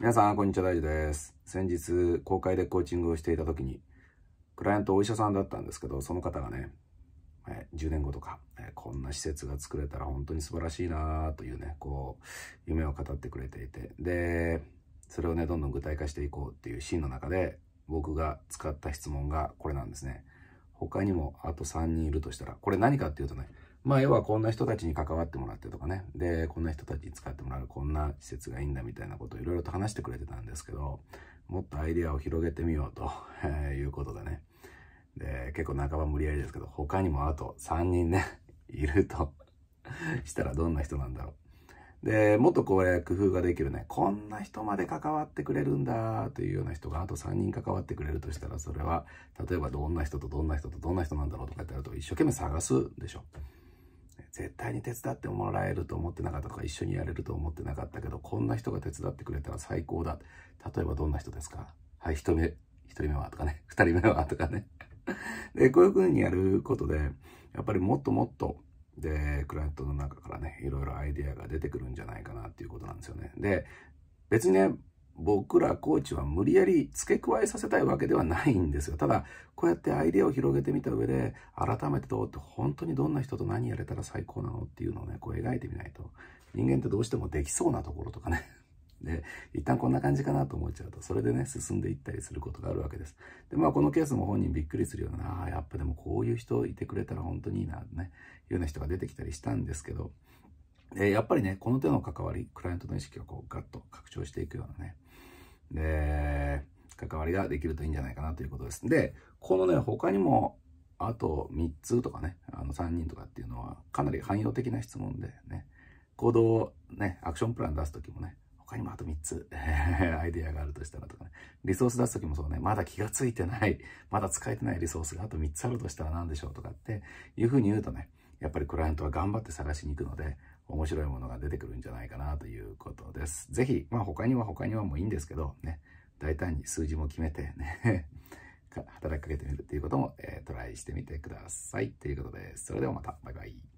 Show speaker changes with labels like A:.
A: 皆さん、こんにちは、大地です。先日、公開でコーチングをしていた時に、クライアントお医者さんだったんですけど、その方がね、え10年後とか、えこんな施設が作れたら本当に素晴らしいなというね、こう、夢を語ってくれていて、で、それをね、どんどん具体化していこうっていうシーンの中で、僕が使った質問がこれなんですね。他にもあと3人いるとしたら、これ何かっていうとね、まあ、要はこんな人たちに関わってもらってとかね、で、こんな人たちに使ってもらう、こんな施設がいいんだみたいなことをいろいろと話してくれてたんですけど、もっとアイデアを広げてみようと、いうことでね。で、結構半ば無理やりですけど、他にもあと3人ね、いるとしたらどんな人なんだろう。で、もっとこれ工夫ができるね、こんな人まで関わってくれるんだというような人があと3人関わってくれるとしたら、それは、例えばどんな人とどんな人とどんな人なんだろうとかってやると一生懸命探すでしょ。絶対に手伝ってもらえると思ってなかったとか、一緒にやれると思ってなかったけど、こんな人が手伝ってくれたら最高だ。例えばどんな人ですかはい、一目、1人目はとかね、2 人目はとかね。で、こういう風にやることで、やっぱりもっともっと、で、クライアントの中からね、いろいろアイデアが出てくるんじゃないかなっていうことなんですよね。で、別にね、僕らコーチは無理やり付け加えさせたいわけではないんですよ。ただ、こうやってアイデアを広げてみた上で、改めてどうって本当にどんな人と何やれたら最高なのっていうのをね、こう描いてみないと、人間ってどうしてもできそうなところとかね。で、一旦こんな感じかなと思っちゃうと、それでね、進んでいったりすることがあるわけです。で、まあこのケースも本人びっくりするような、ああ、やっぱでもこういう人いてくれたら本当にいいな、ね、いうような人が出てきたりしたんですけど、やっぱりね、この手の関わり、クライアントの意識をこうガッと拡張していくようなね、えー、関わりができるといいんじゃないかなということです。で、このね、他にも、あと3つとかね、あの3人とかっていうのは、かなり汎用的な質問でね、行動、ね、アクションプラン出すときもね、他にもあと3つ、アイデアがあるとしたらとかね、リソース出すときもそうね、まだ気がついてない、まだ使えてないリソースがあと3つあるとしたら何でしょうとかっていうふうに言うとね、やっぱりクライアントは頑張って探しに行くので、面白いものが出てくるんじゃないかなということです。ぜひ、まあ他には他にはもういいんですけど、ね、大胆に数字も決めてね 働きかけてみるっていうことも、えー、トライしてみてください。ということです。それではまた、バイバイ。